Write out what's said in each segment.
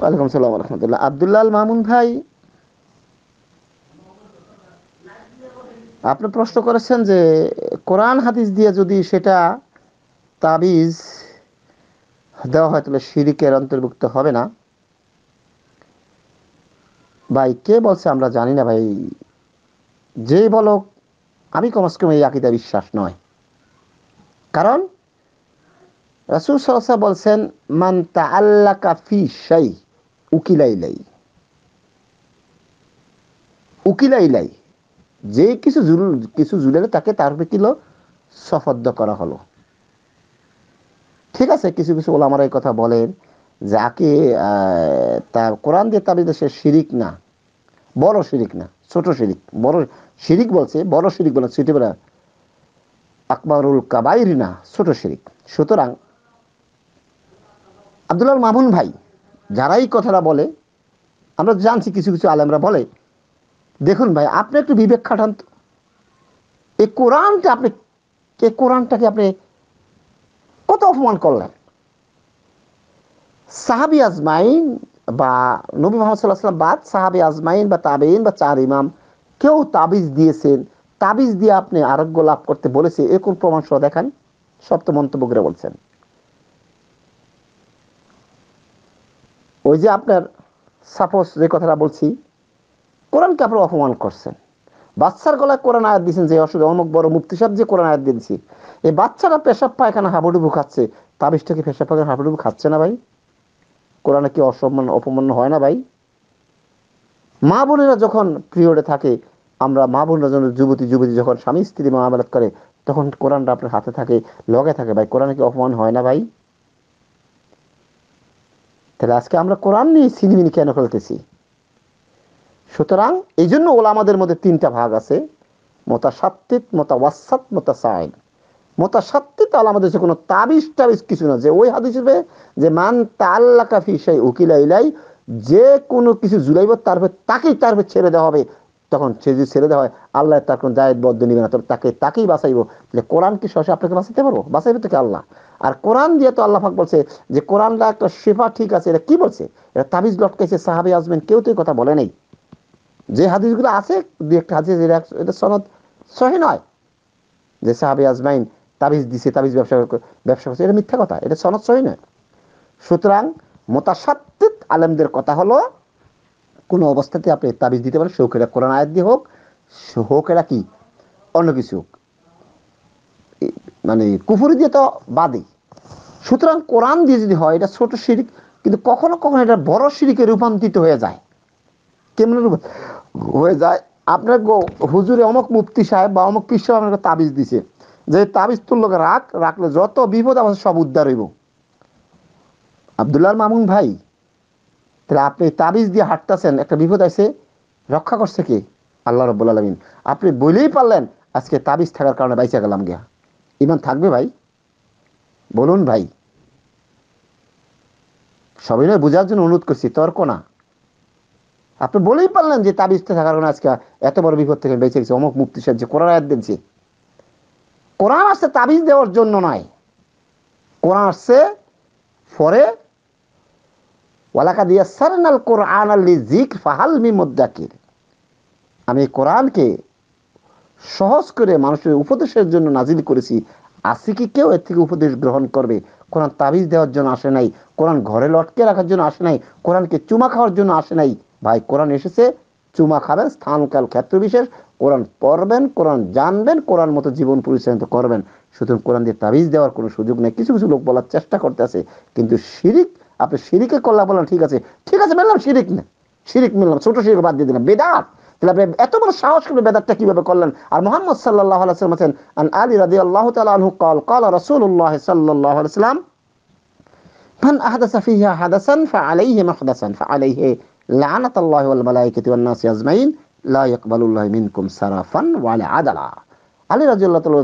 ওয়ালাইকুম সালাম রহমতুল্লাহ আবদুল্লাল মামুন ভাই আপনি প্রশ্ন করেছেন যে কোরআন হাদিস দিয়ে যদি সেটা তাবিজ দেওয়া হয় তাহলে শিরিকের অন্তর্ভুক্ত হবে না ভাই কে বলছে আমরা জানি না ভাই যেই বলো আমি কমস কম এই আকিদা বিশ্বাস নয় কারণ রাসুল সলসা বলছেন মান তা আল্লা কাফি সাই উকিলাইলাই উকিলাইলাই যে কিছু জুল কিছু জুলেলে তাকে তার কিলো সফদ্ধ করা হলো ঠিক আছে কিছু কিছু ওলামারা এই কথা বলেন যাকে তা কোরআন দিয়ে তার সে শিরিক না বড় শিরিক না ছোট শিরিক বড় শিরিক বলছে বড় শিরিক বলে ছোটবেলা আকবরুল কাবাইরি না ছোট শিরিক সুতরাং আবদুল্লাহ মামুন ভাই যারাই কথাটা বলে আমরা জানছি কিছু কিছু আলেমরা বলে দেখুন ভাই আপনি একটু বিবেক খাটান তো এই কোরআনটা আপনি এই কোরআনটাকে আপনি কত অপমান করলেন সাহাবি আজমাইন বা নবী মোহাম্মদ সাল্লাহ সাল্লাম বাদ সাহাবি আজমাইন বা তাবেইন বা চার ইমাম কেউ তাবিজ দিয়েছেন তাবিজ দিয়ে আপনি আরোগ্য লাভ করতে বলেছে কোন প্রমাণ সহ দেখান সপ্ত মন্তব্য করে বলছেন ওই যে আপনার সাপোজ যে কথাটা বলছি কোরআনকে আপনারা অপমান করছেন বাচ্চার গলায় কোরআন আয়াত দিয়েছেন যে অসুবিধা অমুক বড় মুক্তি সাহেব যে কোরআন আয়াত দিয়েছি এই বাচ্চারা পেশাব পায়খানা হাবুডুবু খাচ্ছে তাবিজটা কি পেশাব পায়খানা হাবুডুবু খাচ্ছে না ভাই কোরআনে কি অসম্মান অপমান হয় না ভাই মা বোনেরা যখন পিরিয়ডে থাকে আমরা মা বোনরা যখন যুবতী যুবতী যখন স্বামী স্ত্রী মামলাত করে তখন কোরআনটা আপনার হাতে থাকে লগে থাকে ভাই কোরআনে কি অপমান হয় না ভাই তাহলে আজকে আমরা কোরআন নিয়ে সিনেমিনি কেন খেলতেছি সুতরাং এই জন্য ওলামাদের মধ্যে তিনটা ভাগ আছে মতা মতা মতা সাইন মতা মোতাসাত্তিত তাহলে আমাদের কোনো তাবিজ টাবিজ কিছু না যে ওই হাত হিসেবে যে মান তাল্লা কাফি সেই উকিলা ইলাই যে কোনো কিছু জুলাইব তারপর তাকেই তারপর ছেড়ে দেওয়া হবে তখন সে যদি ছেড়ে দেওয়া হয় আল্লাহ তার কোনো জায়দ বদ্ধ নিবে না তবে তাকে তাকেই বাঁচাইব তাহলে কোরআন কি সরাসরি আপনাকে বাঁচাতে পারবো বাঁচাইবে তো আল্লাহ আর কোরআন দিয়ে তো আল্লাহ ফাক বলছে যে কোরআনটা একটা শেফা ঠিক আছে এটা কি বলছে এটা তাবিজ লটকাইছে সাহাবি আজমেন কেউ তো এই কথা বলে নেই যে হাদিসগুলো আছে দু একটা হাদিস এটা সনদ সহি নয় যে সাহাবি আজমাইন তাবিজ দিছে তাবিজ ব্যবসা ব্যবসা করছে এটা মিথ্যা কথা এটা সনদ সহি নয় সুতরাং মোতাসাত্ত্বিক আলেমদের কথা হলো কোনো অবস্থাতে আপনি তাবিজ দিতে পারেন হোক এটা কোরআন আয়াত দিয়ে হোক হোক এরা কি অন্য কিছু হোক মানে কুফুরি দিয়ে তো বাদই সুতরাং কোরআন দিয়ে যদি হয় এটা ছোট সিরিক কিন্তু কখনো কখনো এটা বড় সিরিকে রূপান্তরিত হয়ে যায় কেমন হয়ে যায় আপনার হুজুরে অমক মুফতি সাহেব বা অমক কৃষ্ণ আপনাকে তাবিজ দিছে যে তাবিজ তুল্লকে রাখ রাখলে যত বিপদ আমাদের সব উদ্ধার হইব আবদুল্লাহ মামুন ভাই তাহলে আপনি তাবিজ দিয়ে হাঁটতেছেন একটা বিপদ আছে রক্ষা করছে কি আল্লাহ রব্বুল আলমিন আপনি বলেই পারলেন আজকে তাবিজ থাকার কারণে বাইচা গেলাম গিয়া ইমান থাকবে ভাই বলুন ভাই সবাই নয় বোঝার জন্য অনুরোধ করছি তর্ক না আপনি বলেই পারলেন যে তাবিজটা থাকার কারণে আজকে এত বড় বিপদ থেকে বেঁচে গেছে অমুক মুক্তি সাহায্যে কোরআন আয়াত দিচ্ছে কোরআন আসছে তাবিজ দেওয়ার জন্য নয় কোরআন আসছে ফরে ওয়ালাকা সারনাল কোরআন আল্লি মুদাকির আমি কোরআনকে সহজ করে মানুষের উপদেশের জন্য নাজিল করেছি আসি কি কেউ এর থেকে উপদেশ গ্রহণ করবে কোরআন তাবিজ দেওয়ার জন্য আসে নাই কোরআন ঘরে লটকে রাখার জন্য আসে নাই কোরআনকে চুমা খাওয়ার জন্য আসে নাই ভাই কোরআন এসেছে চুমা খাবেন স্থানকাল ক্ষেত্র বিশেষ কোরআন পড়বেন কোরআন জানবেন কোরআন মতো জীবন পরিচালিত করবেন সুতরাং কোরআন দিয়ে তাবিজ দেওয়ার কোনো সুযোগ নেই কিছু কিছু লোক বলার চেষ্টা করতে আছে কিন্তু শিরিক আপনি শিরিকে করলাম বললাম ঠিক আছে ঠিক আছে বললাম শিরিক না শিরিক মিললাম ছোট শিরিক বাদ দিয়ে দিলাম বেদাত তাহলে আপনি এত বড় সাহস করে বেদাতটা কিভাবে করলেন আর মোহাম্মদ সাল্লাহ আছেন আন আলী আল্লাহ কল কল রসুল্লাহ সাল্লাহ আলী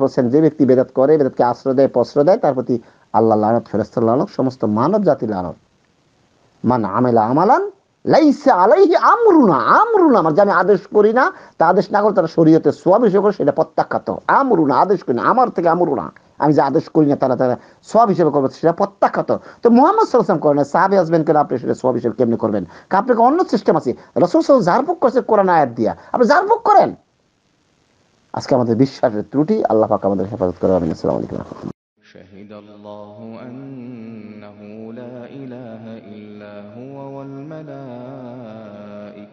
বলছেন যে ব্যক্তি বেদাত করে বেদাতকে আশ্রয় দেয় প্রশ্রয় দেয় তার প্রতি আল্লাহ লানত ফেরস্তাল লানত সমস্ত মানব জাতি লানত মান আমেলা আমালান লাইসা আলাইহি আমরুনা আমরুনা আমার যে আমি আদেশ করি না তা আদেশ না করে তারা শরীয়তে সোয়াব হিসেবে করে সেটা প্রত্যাখ্যাত আমরুনা আদেশ করি না আমার থেকে আমরুনা আমি যে আদেশ করি না তারা তারা সোয়াব হিসেবে করবে সেটা প্রত্যাখ্যাত তো মোহাম্মদ সাল্লাম করেন না সাহাবি আসবেন কেন আপনি সেটা সোয়াব হিসেবে কেমনি করবেন আপনাকে অন্য সিস্টেম আছে রসুল সাল ঝাড়ফুক করছে কোরআন আয়াত দিয়া আপনি ঝাড়ফুক করেন আজকে আমাদের বিশ্বাসের ত্রুটি আল্লাহ পাক আমাদের হেফাজত করে আমিন আসসালামু আলাইকুম شهد الله أنه لا إله إلا